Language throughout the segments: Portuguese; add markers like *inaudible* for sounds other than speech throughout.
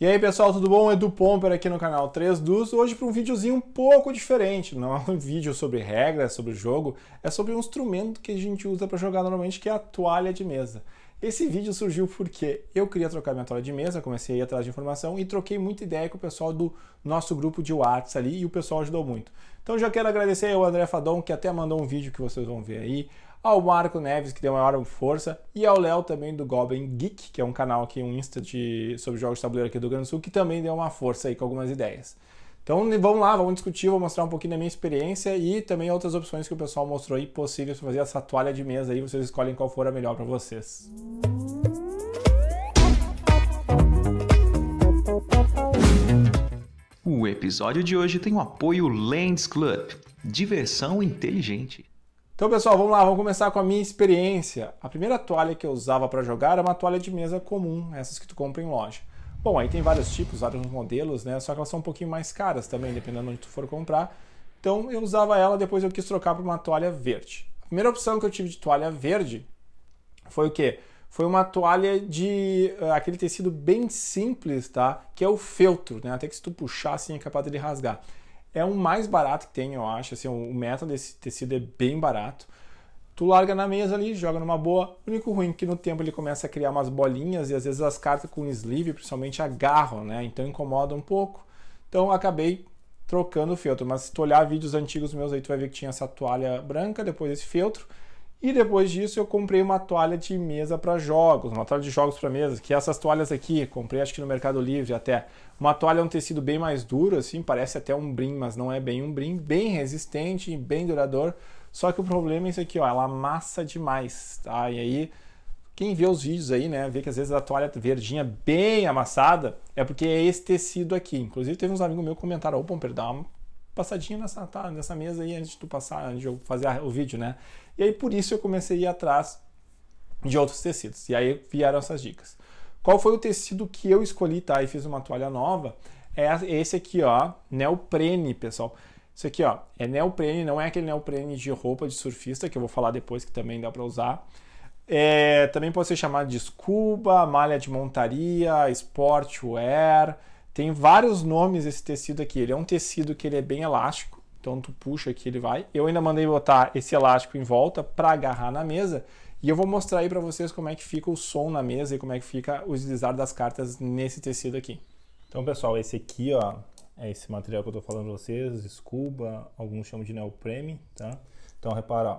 E aí pessoal, tudo bom? Edu Pomper aqui no canal 3 Dus, hoje para um videozinho um pouco diferente, não é um *laughs* vídeo sobre regras, sobre o jogo, é sobre um instrumento que a gente usa para jogar normalmente, que é a toalha de mesa. Esse vídeo surgiu porque eu queria trocar minha toalha de mesa, comecei a ir atrás de informação e troquei muita ideia com o pessoal do nosso grupo de Whats ali e o pessoal ajudou muito. Então já quero agradecer ao André Fadon, que até mandou um vídeo que vocês vão ver aí, ao Marco Neves, que deu maior força, e ao Léo também do Goblin Geek, que é um canal aqui, um Insta de, sobre jogos de tabuleiro aqui do Rio Grande do Sul, que também deu uma força aí com algumas ideias. Então vamos lá, vamos discutir, vou mostrar um pouquinho da minha experiência e também outras opções que o pessoal mostrou aí possíveis para fazer essa toalha de mesa aí, vocês escolhem qual for a melhor para vocês. O episódio de hoje tem o apoio Lens Club, diversão inteligente. Então, pessoal, vamos lá, vamos começar com a minha experiência. A primeira toalha que eu usava para jogar era uma toalha de mesa comum, essas que tu compra em loja. Bom, aí tem vários tipos, vários modelos, né? Só que elas são um pouquinho mais caras também, dependendo de onde tu for comprar. Então, eu usava ela, depois eu quis trocar para uma toalha verde. A primeira opção que eu tive de toalha verde foi o quê? Foi uma toalha de uh, aquele tecido bem simples, tá? Que é o feltro, né? Até que se tu puxar assim é capaz de rasgar é o mais barato que tem, eu acho. Assim, o meta desse tecido é bem barato. Tu larga na mesa ali, joga numa boa. O único ruim é que no tempo ele começa a criar umas bolinhas e às vezes as cartas com sleeve, principalmente, agarram, né? Então incomoda um pouco. Então acabei trocando o feltro. Mas se tu olhar vídeos antigos meus aí, tu vai ver que tinha essa toalha branca, depois esse feltro. E depois disso eu comprei uma toalha de mesa para jogos, uma toalha de jogos para mesa, que essas toalhas aqui, comprei acho que no Mercado Livre até. Uma toalha é um tecido bem mais duro, assim, parece até um brim, mas não é bem um brim, bem resistente e bem durador. Só que o problema é isso aqui, ó, ela amassa demais, tá? E aí, quem vê os vídeos aí, né, vê que às vezes a toalha verdinha bem amassada é porque é esse tecido aqui. Inclusive teve uns amigos meus que comentaram, ô um dá passadinha nessa, tá, nessa mesa aí antes de tu passar, antes de eu fazer a, o vídeo, né? E aí por isso eu comecei a ir atrás de outros tecidos. E aí vieram essas dicas. Qual foi o tecido que eu escolhi, tá? E fiz uma toalha nova. É esse aqui, ó, neoprene, pessoal. Isso aqui, ó, é neoprene, não é aquele neoprene de roupa de surfista, que eu vou falar depois que também dá para usar. É, também pode ser chamado de scuba, malha de montaria, sportwear, tem vários nomes esse tecido aqui. Ele é um tecido que ele é bem elástico, então tu puxa aqui ele vai. Eu ainda mandei botar esse elástico em volta para agarrar na mesa e eu vou mostrar aí para vocês como é que fica o som na mesa e como é que fica o deslizar das cartas nesse tecido aqui. Então pessoal, esse aqui ó, é esse material que eu estou falando pra vocês, escuba, alguns chamam de neoprene, tá? Então repara, ó,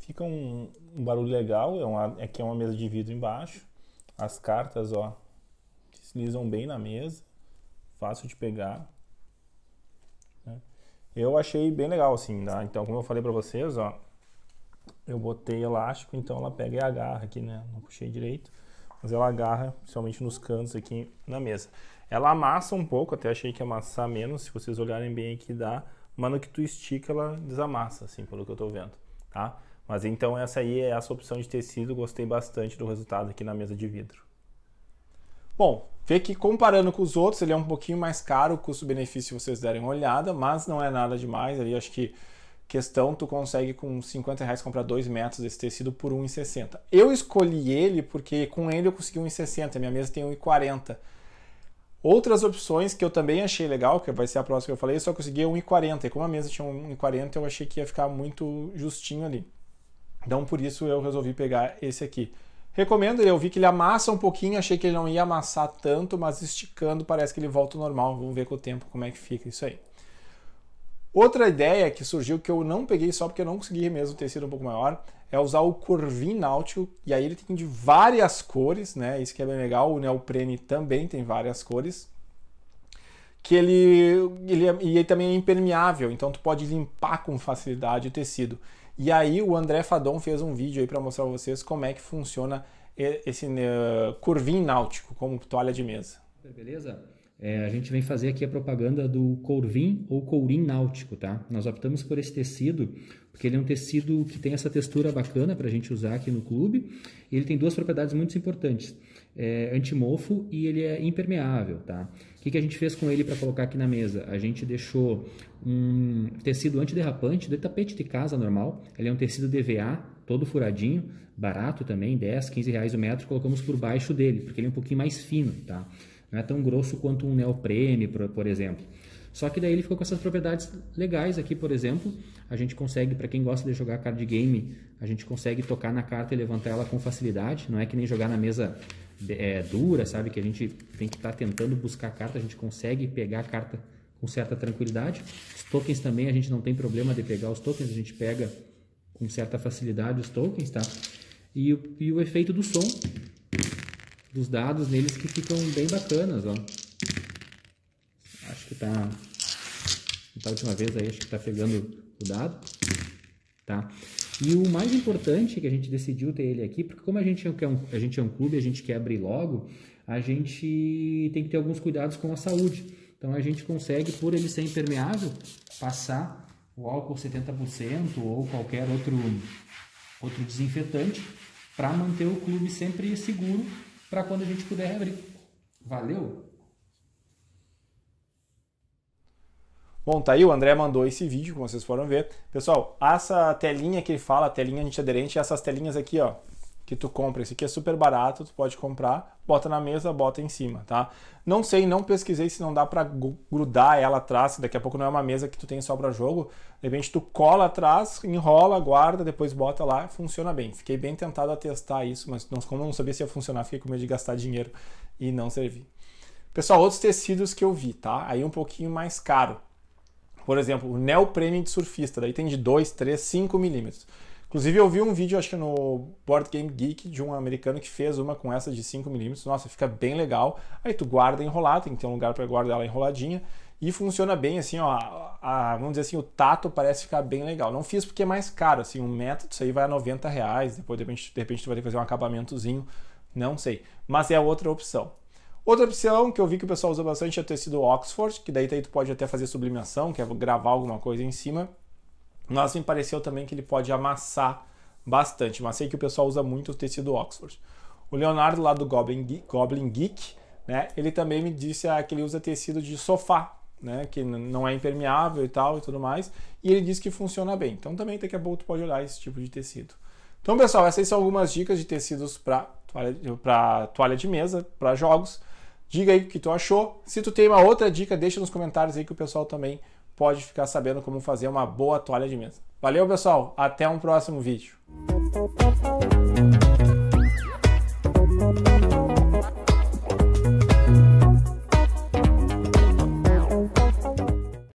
fica um, um, barulho legal, é uma, aqui é, é uma mesa de vidro embaixo, as cartas ó, deslizam bem na mesa, fácil de pegar. Né? Eu achei bem legal assim, tá? Então, como eu falei para vocês, ó, eu botei elástico, então ela pega e agarra aqui, né? Não puxei direito, mas ela agarra, principalmente nos cantos aqui na mesa. Ela amassa um pouco, até achei que ia amassar menos, se vocês olharem bem aqui dá, mas no que tu estica ela desamassa, assim, pelo que eu tô vendo, tá? Mas então essa aí é essa opção de tecido, gostei bastante do resultado aqui na mesa de vidro. Bom, vê que comparando com os outros, ele é um pouquinho mais caro, custo-benefício vocês derem uma olhada, mas não é nada demais. Aí acho que questão, tu consegue com 50 reais comprar 2 metros desse tecido por 1,60. Eu escolhi ele porque com ele eu consegui 1,60, minha mesa tem 1,40. Outras opções que eu também achei legal, que vai ser a próxima que eu falei, eu só consegui 1,40. E como a mesa tinha 1,40, eu achei que ia ficar muito justinho ali. Então por isso eu resolvi pegar esse aqui. Recomendo, eu vi que ele amassa um pouquinho, achei que ele não ia amassar tanto, mas esticando parece que ele volta ao normal. Vamos ver com o tempo como é que fica isso aí. Outra ideia que surgiu que eu não peguei só porque eu não consegui mesmo tecido um pouco maior é usar o Corvin Náutico e aí ele tem de várias cores, né? Isso que é bem legal. O Neoprene também tem várias cores. Que ele, ele é, e ele também é impermeável, então tu pode limpar com facilidade o tecido. E aí o André Fadon fez um vídeo aí para mostrar para vocês como é que funciona esse uh, náutico como toalha de mesa. Beleza? É, a gente vem fazer aqui a propaganda do Corvin ou Courim Náutico, tá? Nós optamos por esse tecido porque ele é um tecido que tem essa textura bacana para a gente usar aqui no clube. E ele tem duas propriedades muito importantes: é antimofo e ele é impermeável, tá? O que, que a gente fez com ele para colocar aqui na mesa? A gente deixou um tecido antiderrapante de tapete de casa normal. Ele é um tecido DVA, todo furadinho, barato também, 10, 15 reais o metro. Colocamos por baixo dele porque ele é um pouquinho mais fino, tá? Não é tão grosso quanto um neoprene, por exemplo. Só que daí ele ficou com essas propriedades legais aqui, por exemplo. A gente consegue, para quem gosta de jogar card game, a gente consegue tocar na carta e levantar ela com facilidade. Não é que nem jogar na mesa é, dura, sabe? Que a gente tem que estar tá tentando buscar a carta, a gente consegue pegar a carta com certa tranquilidade. Os tokens também, a gente não tem problema de pegar os tokens, a gente pega com certa facilidade os tokens, tá? E e o efeito do som, dos dados neles que ficam bem bacanas, ó. Acho que tá... Da última vez aí, acho que tá pegando o dado, tá? E o mais importante que a gente decidiu ter ele aqui, porque como a gente é um, é a gente é um clube, a gente quer abrir logo, a gente tem que ter alguns cuidados com a saúde. Então a gente consegue, por ele ser impermeável, passar o álcool 70% ou qualquer outro, outro desinfetante para manter o clube sempre seguro para quando a gente puder reabrir. Valeu! Bom, tá aí, o André mandou esse vídeo, como vocês foram ver. Pessoal, essa telinha que ele fala, telinha antiaderente, essas telinhas aqui, ó, que tu compra. Esse aqui é super barato, tu pode comprar, bota na mesa, bota em cima, tá? Não sei, não pesquisei se não dá para grudar ela atrás, daqui a pouco não é uma mesa que tu tem só para jogo. De repente tu cola atrás, enrola, guarda, depois bota lá, funciona bem. Fiquei bem tentado a testar isso, mas não, como eu não sabia se ia funcionar, fiquei com medo de gastar dinheiro e não servir. Pessoal, outros tecidos que eu vi, tá? Aí um pouquinho mais caro. Por exemplo, o neoprene de surfista, daí tem de 2, 3, 5 milímetros. Inclusive, eu vi um vídeo, acho que no Board Game Geek, de um americano que fez uma com essa de 5mm. Nossa, fica bem legal. Aí tu guarda enrolada, tem que ter um lugar para guardar ela enroladinha. E funciona bem, assim, ó. A, vamos dizer assim, o tato parece ficar bem legal. Não fiz porque é mais caro, assim, um método, isso aí vai a 90 reais. Depois, de repente, de repente, tu vai ter que fazer um acabamentozinho, não sei. Mas é outra opção. Outra opção que eu vi que o pessoal usa bastante é o tecido Oxford, que daí tu pode até fazer sublimação, que é gravar alguma coisa em cima mas me pareceu também que ele pode amassar bastante. Mas sei que o pessoal usa muito o tecido Oxford. O Leonardo lá do Goblin Geek, Goblin Geek né? Ele também me disse ah, que ele usa tecido de sofá, né? Que não é impermeável e tal e tudo mais. E ele disse que funciona bem. Então também daqui a pouco tu pode olhar esse tipo de tecido. Então, pessoal, essas são algumas dicas de tecidos para toalha, toalha de mesa, para jogos. Diga aí o que tu achou. Se tu tem uma outra dica, deixa nos comentários aí que o pessoal também pode ficar sabendo como fazer uma boa toalha de mesa. Valeu, pessoal. Até um próximo vídeo.